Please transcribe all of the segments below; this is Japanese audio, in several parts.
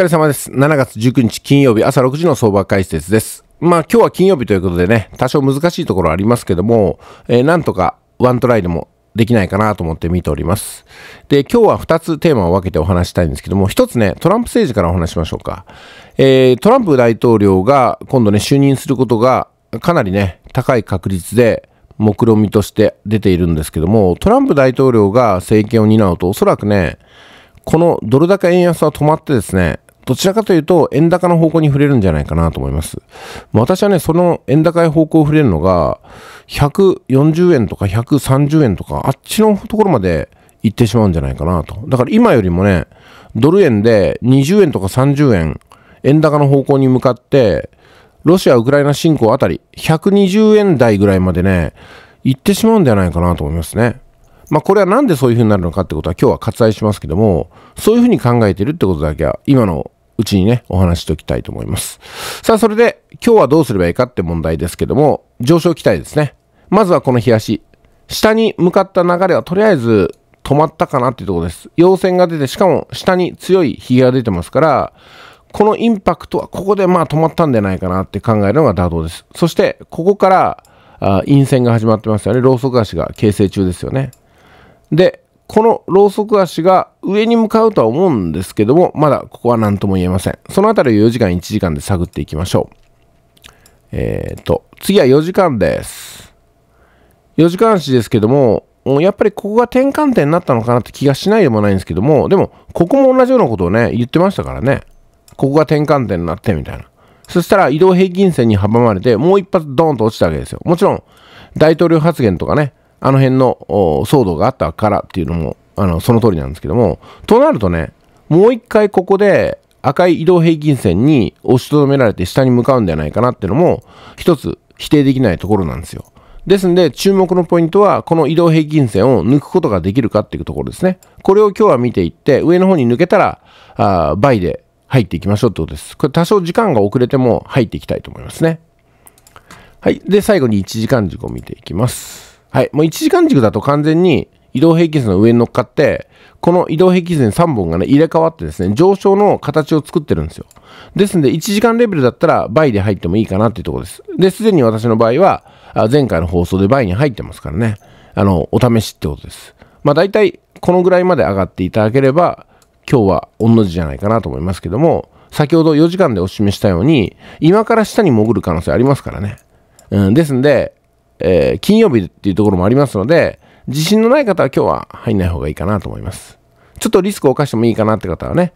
お疲れ様です。7月19日金曜日朝6時の相場解説です。まあ今日は金曜日ということでね、多少難しいところありますけども、えー、なんとかワントライでもできないかなと思って見ております。で、今日は2つテーマを分けてお話したいんですけども、1つね、トランプ政治からお話しましょうか。えー、トランプ大統領が今度ね、就任することがかなりね、高い確率で、目論見として出ているんですけども、トランプ大統領が政権を担うと、おそらくね、このドル高円安は止まってですね、どちらかというと、円高の方向に触れるんじゃないかなと思います。私はね、その円高い方向を触れるのが、140円とか130円とか、あっちのところまで行ってしまうんじゃないかなと。だから今よりもね、ドル円で20円とか30円、円高の方向に向かって、ロシア・ウクライナ侵攻あたり、120円台ぐらいまでね、行ってしまうんじゃないかなと思いますね。まあ、これはなんでそういうふうになるのかってことは今日は割愛しますけども、そういうふうに考えてるってことだけは、今のうちにね、お話しておきたいと思います。さあ、それで、今日はどうすればいいかって問題ですけども、上昇期待ですね。まずはこの冷やし。下に向かった流れはとりあえず止まったかなっていうところです。陽線が出て、しかも下に強いヒが出てますから、このインパクトはここでまあ止まったんじゃないかなって考えるのが妥当です。そして、ここから、あ陰線が始まってますよね。ローソク足が形成中ですよね。で、このローソク足が上に向かうとは思うんですけども、まだここは何とも言えません。そのあたりを4時間1時間で探っていきましょう。えっ、ー、と、次は4時間です。4時間足ですけども、やっぱりここが転換点になったのかなって気がしないでもないんですけども、でも、ここも同じようなことをね、言ってましたからね。ここが転換点になってみたいな。そしたら移動平均線に阻まれて、もう一発ドーンと落ちたわけですよ。もちろん、大統領発言とかね、あの辺の騒動があったからっていうのもあの、その通りなんですけども、となるとね、もう一回ここで赤い移動平均線に押しとどめられて下に向かうんではないかなっていうのも、一つ否定できないところなんですよ。ですんで、注目のポイントは、この移動平均線を抜くことができるかっていうところですね。これを今日は見ていって、上の方に抜けたら、あ倍で入っていきましょうってことです。これ多少時間が遅れても入っていきたいと思いますね。はい。で、最後に1時間軸を見ていきます。はい。もう1時間軸だと完全に、移動平均線の上に乗っかって、この移動平均線3本がね、入れ替わってですね、上昇の形を作ってるんですよ。ですんで、1時間レベルだったら倍で入ってもいいかなっていうところです。で、すでに私の場合は、前回の放送で倍に入ってますからね、あの、お試しってことです。まあ大体、このぐらいまで上がっていただければ、今日はんの字じゃないかなと思いますけども、先ほど4時間でお示したように、今から下に潜る可能性ありますからね。うん、ですんで、えー、金曜日っていうところもありますので、自信のない方は今日は入んない方がいいかなと思います。ちょっとリスクを冒してもいいかなって方はね、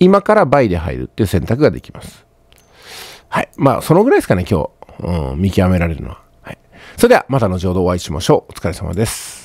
今から倍で入るっていう選択ができます。はい。まあ、そのぐらいですかね、今日。うん、見極められるのは。はい。それでは、また後ほどお会いしましょう。お疲れ様です。